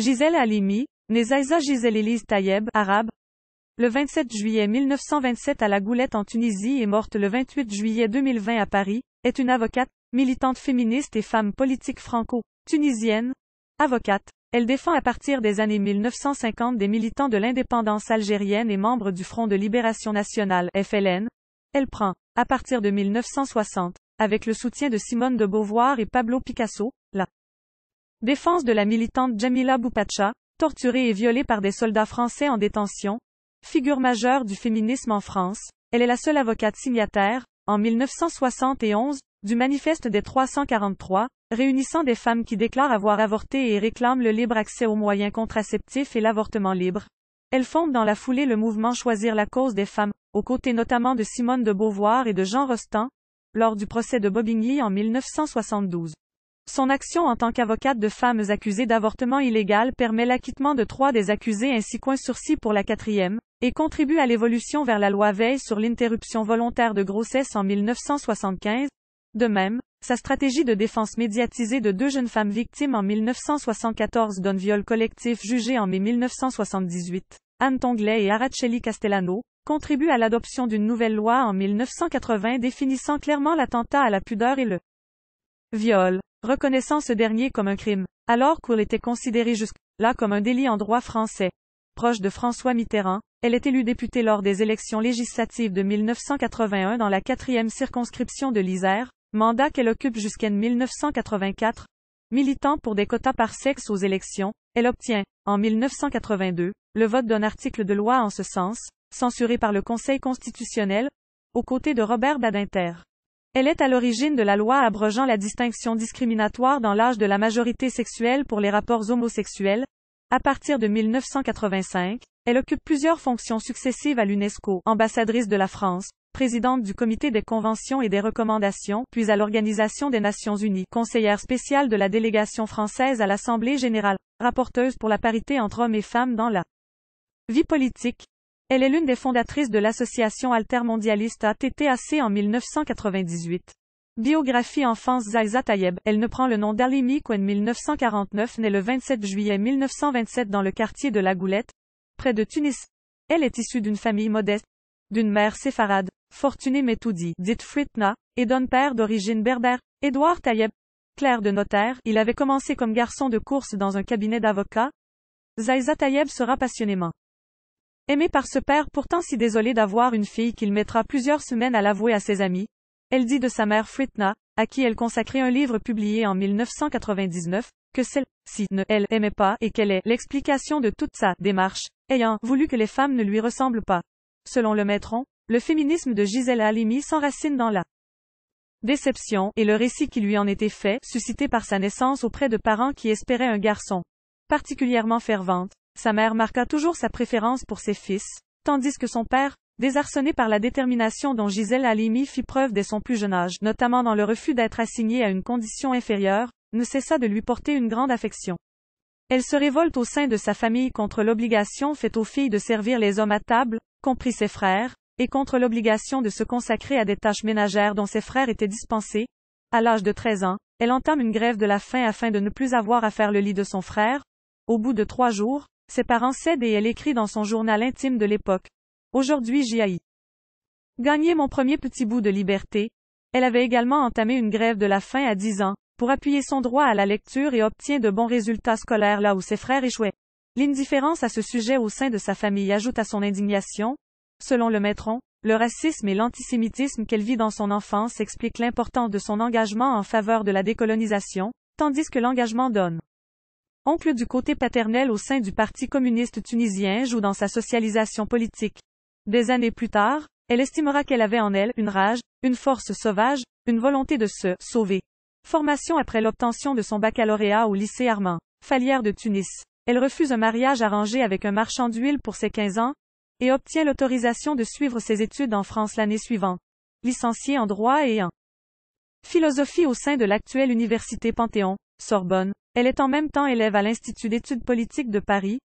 Gisèle Halimi, née Zaïza Gisèle Elise Tayeb, arabe, le 27 juillet 1927 à La Goulette en Tunisie et morte le 28 juillet 2020 à Paris, est une avocate, militante féministe et femme politique franco-tunisienne. Avocate, elle défend à partir des années 1950 des militants de l'indépendance algérienne et membre du Front de libération nationale, FLN. Elle prend, à partir de 1960, avec le soutien de Simone de Beauvoir et Pablo Picasso, Défense de la militante Jamila Boupacha, torturée et violée par des soldats français en détention. Figure majeure du féminisme en France, elle est la seule avocate signataire, en 1971, du manifeste des 343, réunissant des femmes qui déclarent avoir avorté et réclament le libre accès aux moyens contraceptifs et l'avortement libre. Elle fonde dans la foulée le mouvement Choisir la cause des femmes, aux côtés notamment de Simone de Beauvoir et de Jean Rostand, lors du procès de Bobigny en 1972. Son action en tant qu'avocate de femmes accusées d'avortement illégal permet l'acquittement de trois des accusés ainsi qu'un sursis pour la quatrième, et contribue à l'évolution vers la loi Veille sur l'interruption volontaire de grossesse en 1975. De même, sa stratégie de défense médiatisée de deux jeunes femmes victimes en 1974 donne viol collectif jugé en mai 1978. Anne Tonglet et Araceli Castellano, contribuent à l'adoption d'une nouvelle loi en 1980 définissant clairement l'attentat à la pudeur et le viol reconnaissant ce dernier comme un crime, alors qu'il était considéré jusque-là comme un délit en droit français. Proche de François Mitterrand, elle est élue députée lors des élections législatives de 1981 dans la quatrième circonscription de l'Isère, mandat qu'elle occupe jusqu'en 1984. Militant pour des quotas par sexe aux élections, elle obtient, en 1982, le vote d'un article de loi en ce sens, censuré par le Conseil constitutionnel, aux côtés de Robert Badinter. Elle est à l'origine de la loi abrogeant la distinction discriminatoire dans l'âge de la majorité sexuelle pour les rapports homosexuels. À partir de 1985, elle occupe plusieurs fonctions successives à l'UNESCO, ambassadrice de la France, présidente du comité des conventions et des recommandations, puis à l'Organisation des Nations Unies, conseillère spéciale de la délégation française à l'Assemblée générale, rapporteuse pour la parité entre hommes et femmes dans la vie politique, elle est l'une des fondatrices de l'association altermondialiste ATTAC en 1998. Biographie Enfance Zaïza Tayeb, elle ne prend le nom d'Alimi qu'en 1949, née le 27 juillet 1927 dans le quartier de La Goulette, près de Tunis. Elle est issue d'une famille modeste, d'une mère séfarade, fortunée dit, dite Fritna, et d'un père d'origine berbère, Édouard Tayeb, clerc de notaire, il avait commencé comme garçon de course dans un cabinet d'avocats. Zaïza Tayeb sera passionnément Aimée par ce père pourtant si désolé d'avoir une fille qu'il mettra plusieurs semaines à l'avouer à ses amis, elle dit de sa mère Fritna, à qui elle consacrait un livre publié en 1999, que celle-ci ne elle aimait pas et qu'elle est l'explication de toute sa démarche, ayant voulu que les femmes ne lui ressemblent pas. Selon le maîtron, le féminisme de Gisèle Halimi s'enracine dans la déception et le récit qui lui en était fait, suscité par sa naissance auprès de parents qui espéraient un garçon particulièrement fervente, sa mère marqua toujours sa préférence pour ses fils, tandis que son père, désarçonné par la détermination dont Gisèle Halimi fit preuve dès son plus jeune âge, notamment dans le refus d'être assigné à une condition inférieure, ne cessa de lui porter une grande affection. Elle se révolte au sein de sa famille contre l'obligation faite aux filles de servir les hommes à table, compris ses frères, et contre l'obligation de se consacrer à des tâches ménagères dont ses frères étaient dispensés. À l'âge de 13 ans, elle entame une grève de la faim afin de ne plus avoir à faire le lit de son frère. Au bout de trois jours, ses parents cèdent et elle écrit dans son journal intime de l'époque. Aujourd'hui j'y ai Gagné mon premier petit bout de liberté. Elle avait également entamé une grève de la faim à 10 ans, pour appuyer son droit à la lecture et obtient de bons résultats scolaires là où ses frères échouaient. L'indifférence à ce sujet au sein de sa famille ajoute à son indignation. Selon le maîtron, le racisme et l'antisémitisme qu'elle vit dans son enfance expliquent l'importance de son engagement en faveur de la décolonisation, tandis que l'engagement donne oncle du côté paternel au sein du Parti communiste tunisien joue dans sa socialisation politique. Des années plus tard, elle estimera qu'elle avait en elle une rage, une force sauvage, une volonté de se sauver. Formation après l'obtention de son baccalauréat au lycée Armand, Falière de Tunis. Elle refuse un mariage arrangé avec un marchand d'huile pour ses 15 ans, et obtient l'autorisation de suivre ses études en France l'année suivante. Licenciée en droit et en philosophie au sein de l'actuelle Université Panthéon, Sorbonne, elle est en même temps élève à l'Institut d'études politiques de Paris.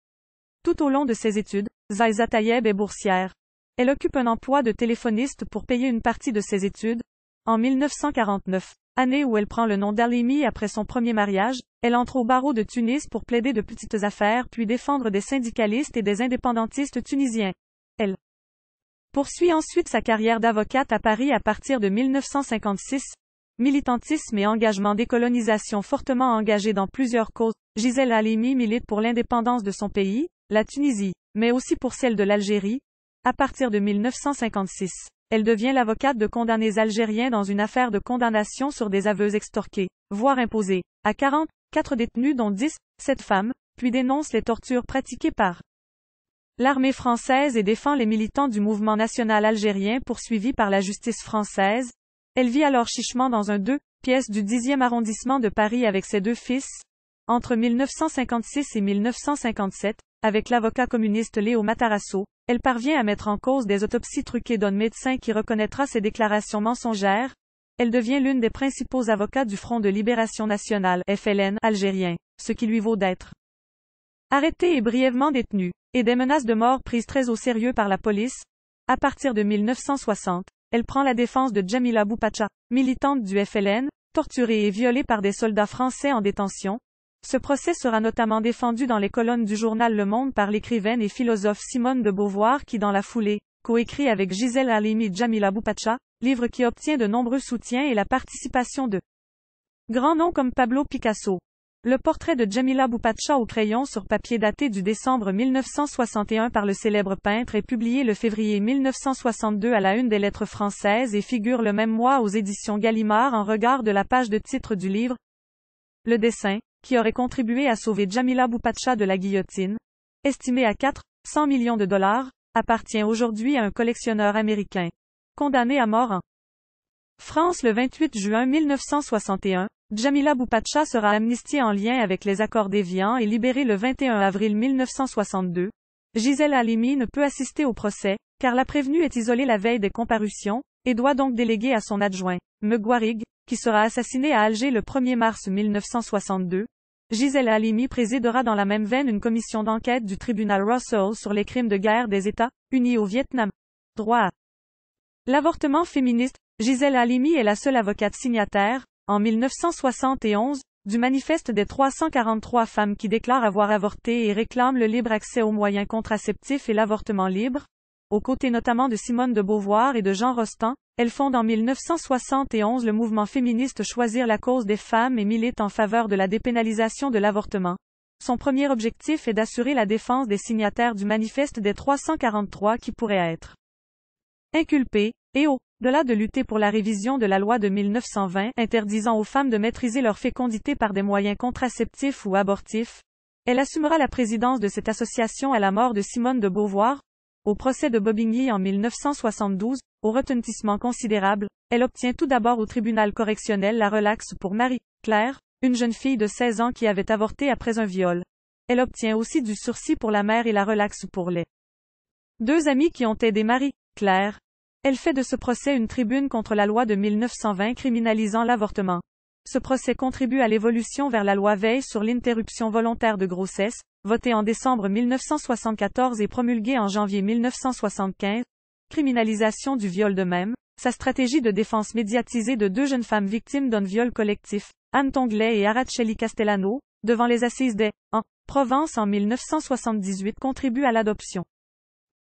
Tout au long de ses études, Zaïza Tayeb est boursière. Elle occupe un emploi de téléphoniste pour payer une partie de ses études. En 1949, année où elle prend le nom d'Alimi après son premier mariage, elle entre au barreau de Tunis pour plaider de petites affaires puis défendre des syndicalistes et des indépendantistes tunisiens. Elle poursuit ensuite sa carrière d'avocate à Paris à partir de 1956, Militantisme et engagement décolonisation fortement engagé dans plusieurs causes. Gisèle Halimi milite pour l'indépendance de son pays, la Tunisie, mais aussi pour celle de l'Algérie. À partir de 1956, elle devient l'avocate de condamnés algériens dans une affaire de condamnation sur des aveux extorqués, voire imposés, à 40, 4 détenus dont 10, 7 femmes, puis dénonce les tortures pratiquées par l'armée française et défend les militants du mouvement national algérien poursuivis par la justice française, elle vit alors chichement dans un deux pièces du 10e arrondissement de Paris avec ses deux fils, entre 1956 et 1957, avec l'avocat communiste Léo Matarasso, elle parvient à mettre en cause des autopsies truquées d'un médecin qui reconnaîtra ses déclarations mensongères. Elle devient l'une des principaux avocats du Front de Libération Nationale, FLN, algérien, ce qui lui vaut d'être arrêtée et brièvement détenue, et des menaces de mort prises très au sérieux par la police. À partir de 1960, elle prend la défense de Jamila Boupacha, militante du FLN, torturée et violée par des soldats français en détention. Ce procès sera notamment défendu dans les colonnes du journal Le Monde par l'écrivaine et philosophe Simone de Beauvoir qui dans la foulée, coécrit avec Gisèle Halimi Jamila Boupacha, livre qui obtient de nombreux soutiens et la participation de grands noms comme Pablo Picasso. Le portrait de Jamila Boupatcha au crayon sur papier daté du décembre 1961 par le célèbre peintre est publié le février 1962 à la une des lettres françaises et figure le même mois aux éditions Gallimard en regard de la page de titre du livre. Le dessin, qui aurait contribué à sauver Jamila Boupatcha de la guillotine, estimé à 400 millions de dollars, appartient aujourd'hui à un collectionneur américain. Condamné à mort en France le 28 juin 1961, Jamila Boupacha sera amnistiée en lien avec les accords d'Évian et libérée le 21 avril 1962. Gisèle Halimi ne peut assister au procès, car la prévenue est isolée la veille des comparutions, et doit donc déléguer à son adjoint, Megwarig, qui sera assassiné à Alger le 1er mars 1962. Gisèle Halimi présidera dans la même veine une commission d'enquête du tribunal Russell sur les crimes de guerre des États unis au Vietnam. Droit. L'avortement féministe, Gisèle Halimi est la seule avocate signataire, en 1971, du manifeste des 343 femmes qui déclarent avoir avorté et réclament le libre accès aux moyens contraceptifs et l'avortement libre, aux côtés notamment de Simone de Beauvoir et de Jean Rostand, elle fonde en 1971 le mouvement féministe Choisir la cause des femmes et milite en faveur de la dépénalisation de l'avortement. Son premier objectif est d'assurer la défense des signataires du manifeste des 343 qui pourraient être inculpés, et au de là de lutter pour la révision de la loi de 1920 interdisant aux femmes de maîtriser leur fécondité par des moyens contraceptifs ou abortifs, elle assumera la présidence de cette association à la mort de Simone de Beauvoir. Au procès de Bobigny en 1972, au retentissement considérable, elle obtient tout d'abord au tribunal correctionnel la relaxe pour Marie, Claire, une jeune fille de 16 ans qui avait avorté après un viol. Elle obtient aussi du sursis pour la mère et la relaxe pour les deux amis qui ont aidé Marie, Claire, elle fait de ce procès une tribune contre la loi de 1920 criminalisant l'avortement. Ce procès contribue à l'évolution vers la loi Veil sur l'interruption volontaire de grossesse, votée en décembre 1974 et promulguée en janvier 1975, criminalisation du viol de même, sa stratégie de défense médiatisée de deux jeunes femmes victimes d'un viol collectif, Anne Tonglet et Araceli Castellano, devant les assises des en Provence en 1978 contribue à l'adoption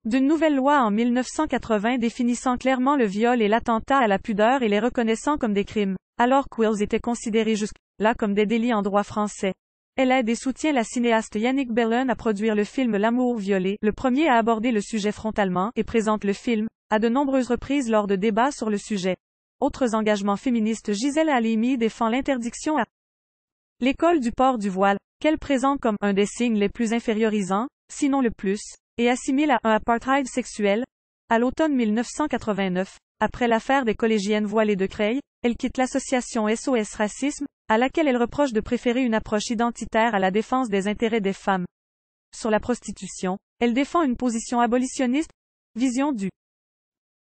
d'une nouvelle loi en 1980 définissant clairement le viol et l'attentat à la pudeur et les reconnaissant comme des crimes, alors qu'ils étaient considérés jusque-là comme des délits en droit français. Elle aide et soutient la cinéaste Yannick Bellon à produire le film L'amour violé, le premier à aborder le sujet frontalement, et présente le film, à de nombreuses reprises lors de débats sur le sujet. Autres engagements féministes Gisèle Halimi défend l'interdiction à l'école du port du voile, qu'elle présente comme un des signes les plus infériorisants, sinon le plus, et assimile à un apartheid sexuel. À l'automne 1989, après l'affaire des collégiennes voilées de Creil, elle quitte l'association SOS Racisme, à laquelle elle reproche de préférer une approche identitaire à la défense des intérêts des femmes. Sur la prostitution, elle défend une position abolitionniste, vision du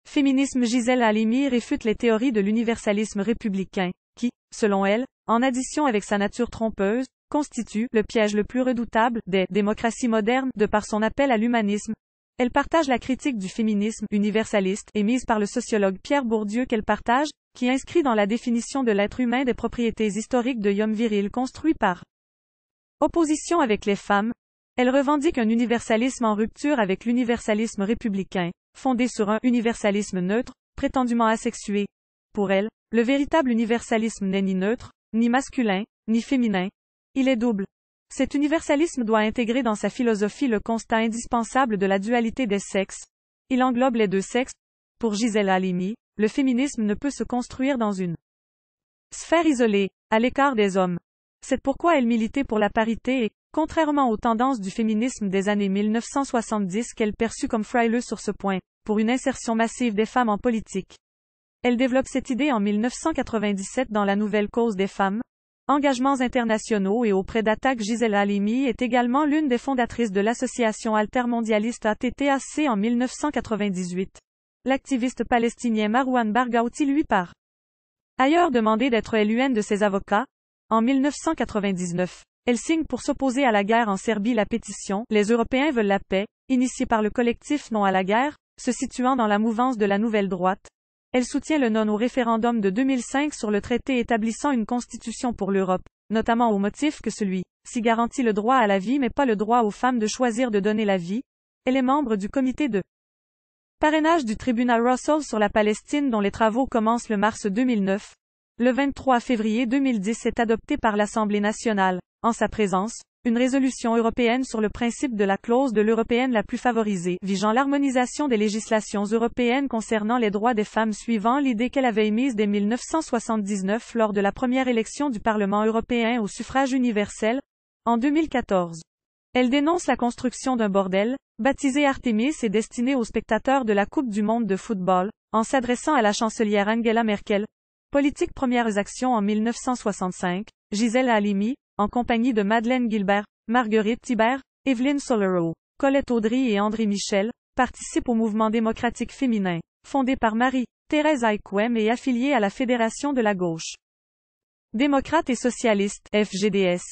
féminisme Gisèle Halimi réfute les théories de l'universalisme républicain, qui, selon elle, en addition avec sa nature trompeuse, constitue le piège le plus redoutable des démocraties modernes de par son appel à l'humanisme. Elle partage la critique du féminisme universaliste émise par le sociologue Pierre Bourdieu qu'elle partage, qui inscrit dans la définition de l'être humain des propriétés historiques de l'homme viril construit par opposition avec les femmes. Elle revendique un universalisme en rupture avec l'universalisme républicain, fondé sur un universalisme neutre, prétendument asexué. Pour elle, le véritable universalisme n'est ni neutre, ni masculin, ni féminin, il est double. Cet universalisme doit intégrer dans sa philosophie le constat indispensable de la dualité des sexes. Il englobe les deux sexes. Pour Gisèle Halimi, le féminisme ne peut se construire dans une sphère isolée, à l'écart des hommes. C'est pourquoi elle militait pour la parité et, contrairement aux tendances du féminisme des années 1970 qu'elle perçut comme frileux sur ce point, pour une insertion massive des femmes en politique. Elle développe cette idée en 1997 dans La Nouvelle Cause des Femmes, engagements internationaux et auprès d'Attaque Gisèle Halimi est également l'une des fondatrices de l'association altermondialiste ATTAC en 1998. L'activiste palestinien Marouane Barghouti lui part. Ailleurs demandé d'être LUN de ses avocats, en 1999. Elle signe pour s'opposer à la guerre en Serbie la pétition Les Européens veulent la paix, initiée par le collectif Non à la guerre, se situant dans la mouvance de la nouvelle droite, elle soutient le non au référendum de 2005 sur le traité établissant une constitution pour l'Europe, notamment au motif que celui-ci garantit le droit à la vie mais pas le droit aux femmes de choisir de donner la vie. Elle est membre du comité de parrainage du tribunal Russell sur la Palestine dont les travaux commencent le mars 2009. Le 23 février 2010 est adopté par l'Assemblée nationale. En sa présence, une résolution européenne sur le principe de la clause de l'européenne la plus favorisée, visant l'harmonisation des législations européennes concernant les droits des femmes suivant l'idée qu'elle avait émise dès 1979 lors de la première élection du Parlement européen au suffrage universel, en 2014. Elle dénonce la construction d'un bordel, baptisé Artemis et destiné aux spectateurs de la Coupe du monde de football, en s'adressant à la chancelière Angela Merkel. Politique Premières actions en 1965, Gisèle Halimi, en compagnie de Madeleine Gilbert, Marguerite Thibert, Evelyn Solero, Colette Audry et André Michel, participent au mouvement démocratique féminin, fondé par Marie-Thérèse Aïkouem et affilié à la Fédération de la gauche. Démocrate et socialiste, FGDS.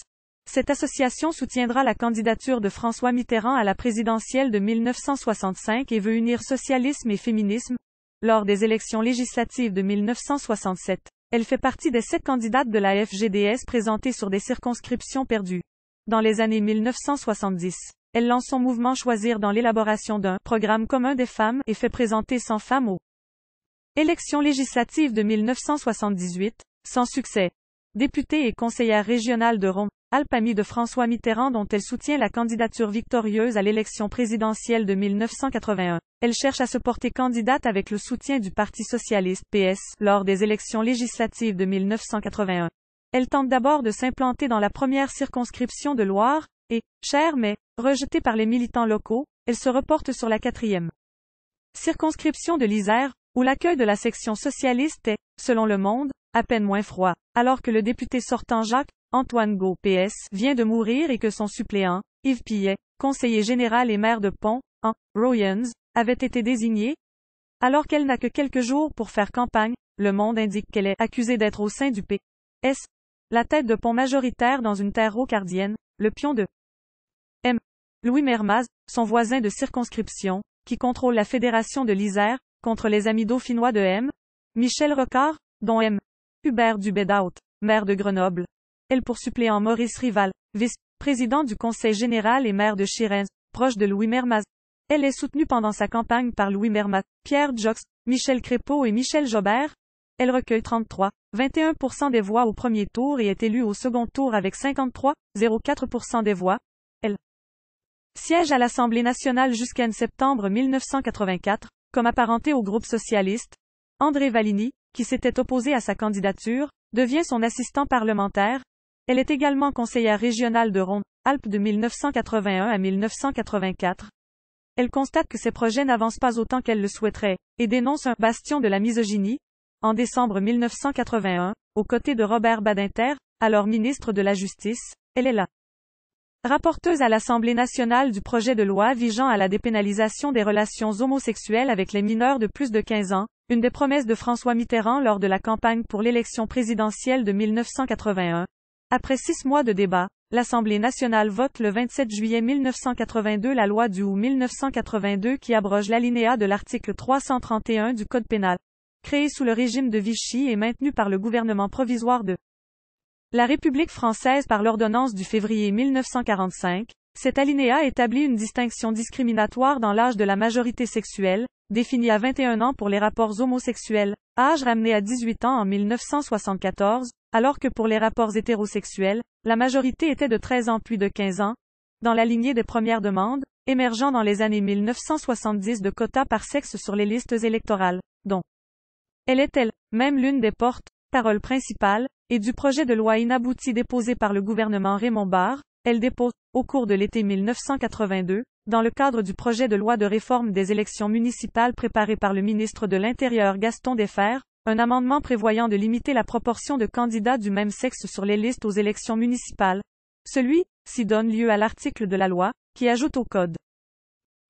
Cette association soutiendra la candidature de François Mitterrand à la présidentielle de 1965 et veut unir socialisme et féminisme, lors des élections législatives de 1967. Elle fait partie des sept candidates de la FGDS présentées sur des circonscriptions perdues. Dans les années 1970, elle lance son mouvement Choisir dans l'élaboration d'un programme commun des femmes et fait présenter 100 femmes aux élections législatives de 1978, sans succès. Députée et conseillère régionale de Rome, Alpami de François Mitterrand dont elle soutient la candidature victorieuse à l'élection présidentielle de 1981. Elle cherche à se porter candidate avec le soutien du Parti socialiste PS lors des élections législatives de 1981. Elle tente d'abord de s'implanter dans la première circonscription de Loire, et, chère mais, rejetée par les militants locaux, elle se reporte sur la quatrième circonscription de l'Isère, où l'accueil de la section socialiste est, selon Le Monde, à peine moins froid, alors que le député sortant Jacques, Antoine Gau PS, vient de mourir et que son suppléant, Yves Pillet, conseiller général et maire de Pont, en, Royans, avait été désignée, alors qu'elle n'a que quelques jours pour faire campagne, le monde indique qu'elle est accusée d'être au sein du PS, la tête de pont majoritaire dans une terre rocardienne, le pion de M. Louis Mermaz, son voisin de circonscription, qui contrôle la fédération de l'Isère, contre les amis dauphinois de M. Michel Rocard, dont M. Hubert Dubédaut, maire de Grenoble. Elle pour suppléant Maurice Rival, vice-président du conseil général et maire de Chirens, proche de Louis Mermaz, elle est soutenue pendant sa campagne par Louis Mermat, Pierre Jox, Michel Crépeau et Michel Jobert. Elle recueille 33,21% des voix au premier tour et est élue au second tour avec 53,04% des voix. Elle siège à l'Assemblée nationale jusqu'en septembre 1984, comme apparentée au groupe socialiste. André Valigny, qui s'était opposé à sa candidature, devient son assistant parlementaire. Elle est également conseillère régionale de rhône Alpes de 1981 à 1984. Elle constate que ses projets n'avancent pas autant qu'elle le souhaiterait, et dénonce un bastion de la misogynie. En décembre 1981, aux côtés de Robert Badinter, alors ministre de la Justice, elle est la Rapporteuse à l'Assemblée nationale du projet de loi visant à la dépénalisation des relations homosexuelles avec les mineurs de plus de 15 ans, une des promesses de François Mitterrand lors de la campagne pour l'élection présidentielle de 1981. Après six mois de débats, L'Assemblée nationale vote le 27 juillet 1982 la loi du août 1982 qui abroge l'alinéa de l'article 331 du Code pénal. Créé sous le régime de Vichy et maintenu par le gouvernement provisoire de la République française par l'ordonnance du février 1945, cet alinéa établit une distinction discriminatoire dans l'âge de la majorité sexuelle, définie à 21 ans pour les rapports homosexuels, âge ramené à 18 ans en 1974, alors que pour les rapports hétérosexuels, la majorité était de 13 ans puis de 15 ans, dans la lignée des premières demandes, émergeant dans les années 1970 de quotas par sexe sur les listes électorales, dont elle est elle, même l'une des portes, parole principales et du projet de loi inabouti déposé par le gouvernement Raymond Barre, elle dépose, au cours de l'été 1982, dans le cadre du projet de loi de réforme des élections municipales préparé par le ministre de l'Intérieur Gaston Defer, un amendement prévoyant de limiter la proportion de candidats du même sexe sur les listes aux élections municipales. Celui-ci donne lieu à l'article de la loi, qui ajoute au Code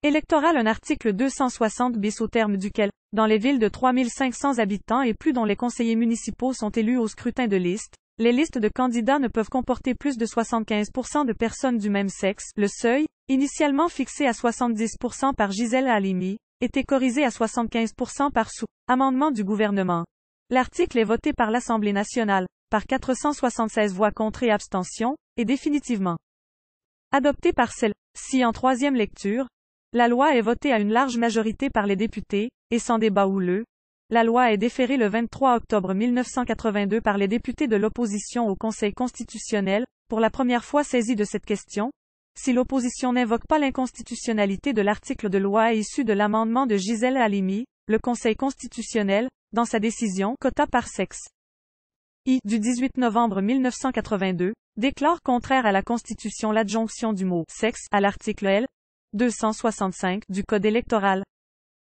électoral un article 260 bis au terme duquel, dans les villes de 3500 habitants et plus dont les conseillers municipaux sont élus au scrutin de liste, les listes de candidats ne peuvent comporter plus de 75% de personnes du même sexe, le seuil, initialement fixé à 70% par Gisèle Halimi, était corrigé à 75% par sous-amendement du gouvernement. L'article est voté par l'Assemblée nationale, par 476 voix contre et abstention, et définitivement adopté par celle-ci en troisième lecture. La loi est votée à une large majorité par les députés, et sans débat houleux. La loi est déférée le 23 octobre 1982 par les députés de l'opposition au Conseil constitutionnel, pour la première fois saisi de cette question, si l'opposition n'invoque pas l'inconstitutionnalité de l'article de loi issu de l'amendement de Gisèle Halimi, le Conseil constitutionnel, dans sa décision quota par sexe I du 18 novembre 1982, déclare contraire à la Constitution l'adjonction du mot sexe à l'article L 265 du Code électoral.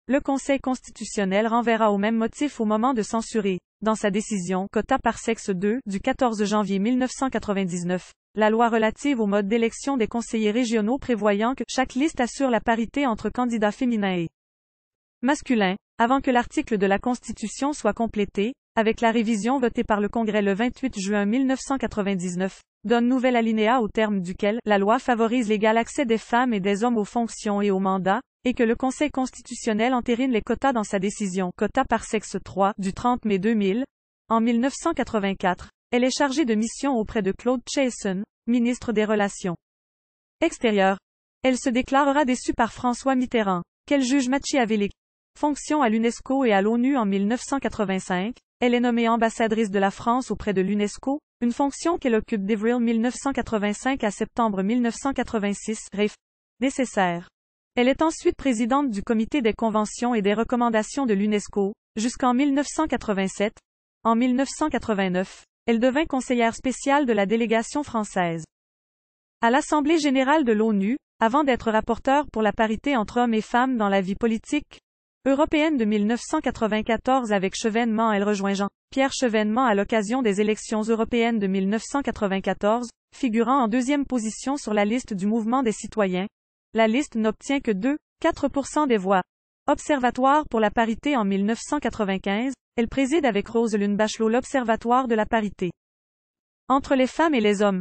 Le Conseil constitutionnel renverra au même motif au moment de censurer, dans sa décision quota par sexe 2 du 14 janvier 1999, la loi relative au mode d'élection des conseillers régionaux prévoyant que chaque liste assure la parité entre candidats féminins et masculins, avant que l'article de la Constitution soit complété, avec la révision votée par le Congrès le 28 juin 1999, donne nouvel alinéa au terme duquel la loi favorise l'égal accès des femmes et des hommes aux fonctions et aux mandats, et que le Conseil constitutionnel entérine les quotas dans sa décision quota par sexe 3 du 30 mai 2000, en 1984, elle est chargée de mission auprès de Claude Chason, ministre des Relations extérieures. Elle se déclarera déçue par François Mitterrand, qu'elle juge machiavélique. Fonction à l'UNESCO et à l'ONU en 1985, elle est nommée ambassadrice de la France auprès de l'UNESCO, une fonction qu'elle occupe d'avril 1985 à septembre 1986, nécessaire. Elle est ensuite présidente du comité des conventions et des recommandations de l'UNESCO, jusqu'en 1987. En 1989, elle devint conseillère spéciale de la délégation française. À l'Assemblée générale de l'ONU, avant d'être rapporteur pour la parité entre hommes et femmes dans la vie politique européenne de 1994 avec Chevènement, elle rejoint Jean-Pierre Chevènement à l'occasion des élections européennes de 1994, figurant en deuxième position sur la liste du mouvement des citoyens. La liste n'obtient que 2,4% des voix. Observatoire pour la parité en 1995, elle préside avec Roselune Bachelot l'Observatoire de la parité. Entre les femmes et les hommes.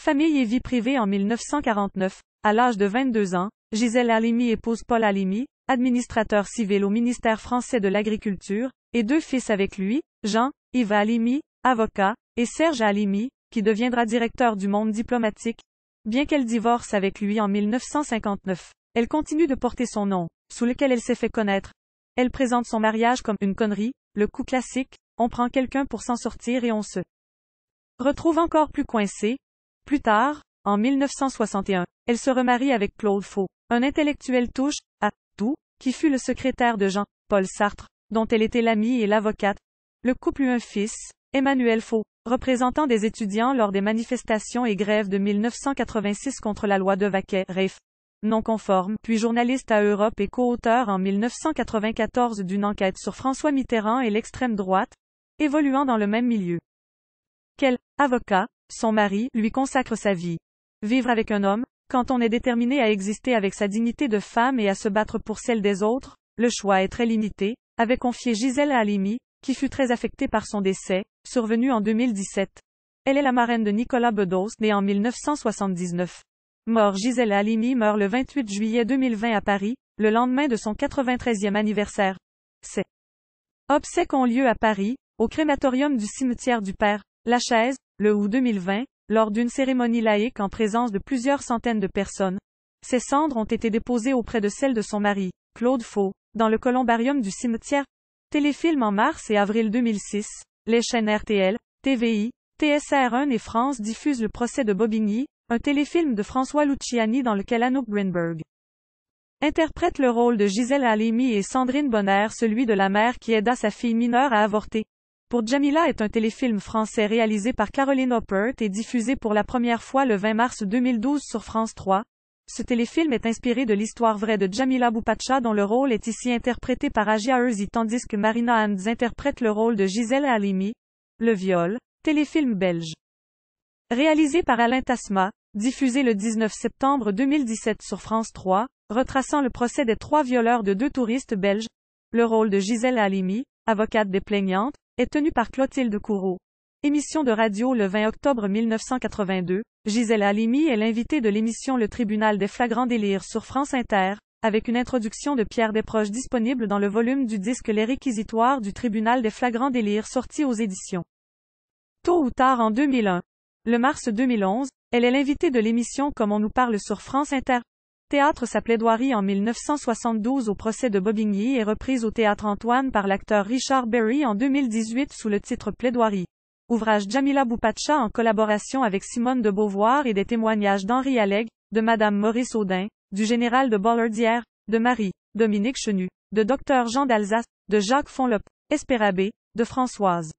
Famille et vie privée en 1949, à l'âge de 22 ans, Gisèle Halimi épouse Paul Halimi, administrateur civil au ministère français de l'Agriculture, et deux fils avec lui, Jean, Yves Halimi, avocat, et Serge Halimi, qui deviendra directeur du monde diplomatique, bien qu'elle divorce avec lui en 1959. Elle continue de porter son nom sous lequel elle s'est fait connaître. Elle présente son mariage comme une connerie, le coup classique, on prend quelqu'un pour s'en sortir et on se retrouve encore plus coincé. Plus tard, en 1961, elle se remarie avec Claude Faux, un intellectuel touche à tout, qui fut le secrétaire de Jean-Paul Sartre, dont elle était l'amie et l'avocate. Le couple eut un fils, Emmanuel Faux, représentant des étudiants lors des manifestations et grèves de 1986 contre la loi de vaquet non conforme, puis journaliste à Europe et co-auteur en 1994 d'une enquête sur François Mitterrand et l'extrême droite, évoluant dans le même milieu. Quel avocat, son mari, lui consacre sa vie. Vivre avec un homme, quand on est déterminé à exister avec sa dignité de femme et à se battre pour celle des autres, le choix est très limité, avait confié Gisèle Halimi, qui fut très affectée par son décès, survenu en 2017. Elle est la marraine de Nicolas Bedos, né en 1979. Mort Gisèle Halimi meurt le 28 juillet 2020 à Paris, le lendemain de son 93e anniversaire. Ces obsèques ont lieu à Paris, au crématorium du cimetière du Père, Lachaise, le août 2020, lors d'une cérémonie laïque en présence de plusieurs centaines de personnes. Ses cendres ont été déposées auprès de celles de son mari, Claude Faux, dans le columbarium du cimetière. Téléfilm en mars et avril 2006, les chaînes RTL, TVI, TSR1 et France diffusent le procès de Bobigny, un téléfilm de François Luciani dans lequel Anouk Greenberg interprète le rôle de Gisèle Halimi et Sandrine Bonner, celui de la mère qui aida sa fille mineure à avorter. Pour Jamila est un téléfilm français réalisé par Caroline Hoppert et diffusé pour la première fois le 20 mars 2012 sur France 3. Ce téléfilm est inspiré de l'histoire vraie de Jamila Boupacha dont le rôle est ici interprété par Agia Erzi tandis que Marina Hans interprète le rôle de Gisèle Halimi. Le viol, téléfilm belge. Réalisé par Alain Tasma, diffusé le 19 septembre 2017 sur France 3, retraçant le procès des trois violeurs de deux touristes belges, le rôle de Gisèle Halimi, avocate des plaignantes, est tenu par Clotilde Courreau. Émission de radio le 20 octobre 1982, Gisèle Halimi est l'invitée de l'émission Le Tribunal des flagrants délires sur France Inter, avec une introduction de Pierre Desproges disponible dans le volume du disque Les réquisitoires du Tribunal des flagrants délires sorti aux éditions. Tôt ou tard en 2001, le mars 2011, elle est l'invitée de l'émission Comme on nous parle sur France Inter. Théâtre sa plaidoirie en 1972 au procès de Bobigny et reprise au Théâtre Antoine par l'acteur Richard Berry en 2018 sous le titre Plaidoirie. Ouvrage Jamila Boupacha en collaboration avec Simone de Beauvoir et des témoignages d'Henri Alleg, de Madame Maurice Audin, du général de Bollardière, de Marie, Dominique Chenu, de Docteur Jean d'Alsace, de Jacques Fonlop, Espérabé, de Françoise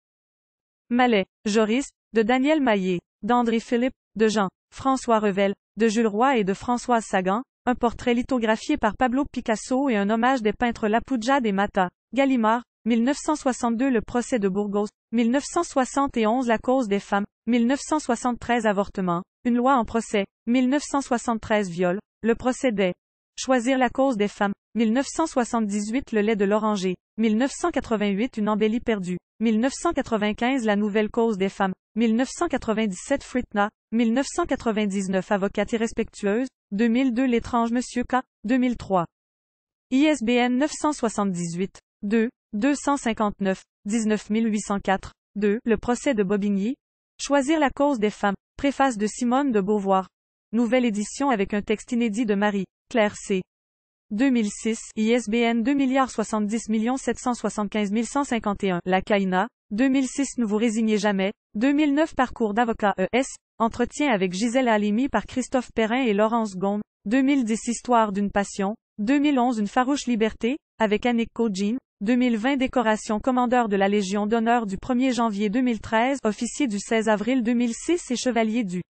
Mallet, Joris, de Daniel Maillet d'André-Philippe, de Jean, François Revel, de Jules Roy et de François Sagan, un portrait lithographié par Pablo Picasso et un hommage des peintres Lapuja des Mata, Gallimard, 1962 Le procès de Burgos, 1971 La cause des femmes, 1973 Avortement, une loi en procès, 1973 Viol, le procès des Choisir la cause des femmes. 1978 Le lait de l'oranger. 1988 Une embellie perdue. 1995 La nouvelle cause des femmes. 1997 Fritna. 1999 Avocate irrespectueuse. 2002 L'étrange Monsieur K. 2003. ISBN 978. 2. 259. 19804. 2. Le procès de Bobigny. Choisir la cause des femmes. Préface de Simone de Beauvoir. Nouvelle édition avec un texte inédit de Marie. Claire C. 2006, ISBN 151, La Caïna, 2006 Ne vous résignez jamais, 2009 Parcours d'avocat ES, Entretien avec Gisèle Halimi par Christophe Perrin et Laurence Gaume, 2010 Histoire d'une passion, 2011 Une farouche liberté, avec Annick Kojin, 2020 Décoration commandeur de la Légion d'honneur du 1er janvier 2013, officier du 16 avril 2006 et chevalier du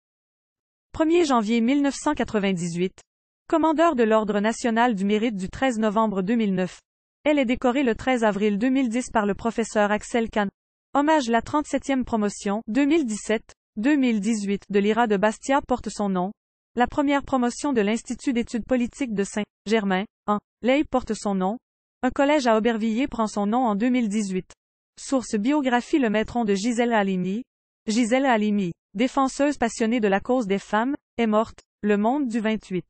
1er janvier 1998 commandeur de l'Ordre national du mérite du 13 novembre 2009. Elle est décorée le 13 avril 2010 par le professeur Axel Kahn. Hommage la 37e promotion 2017-2018 de l'IRA de Bastia porte son nom. La première promotion de l'Institut d'études politiques de Saint-Germain, en Ley porte son nom. Un collège à Aubervilliers prend son nom en 2018. Source biographie Le maîtron de Gisèle Halimi. Gisèle Halimi, défenseuse passionnée de la cause des femmes, est morte, le monde du 28.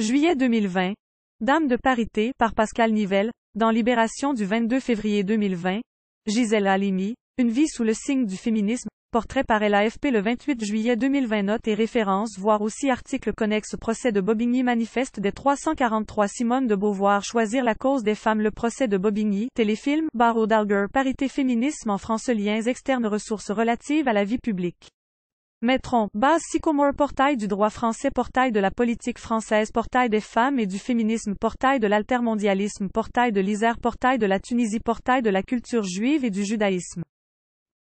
Juillet 2020. Dame de parité par Pascal Nivelle, dans Libération du 22 février 2020. Gisèle Halimi, Une vie sous le signe du féminisme, portrait par LAFP le 28 juillet 2020 Note et références voir aussi article connexe procès de Bobigny manifeste des 343 Simone de Beauvoir choisir la cause des femmes le procès de Bobigny téléfilm Barreau d'Alger parité féminisme en France liens externes ressources relatives à la vie publique Metron, base Sycomore portail du droit français portail de la politique française portail des femmes et du féminisme portail de l'altermondialisme portail de l'Isère portail de la Tunisie portail de la culture juive et du judaïsme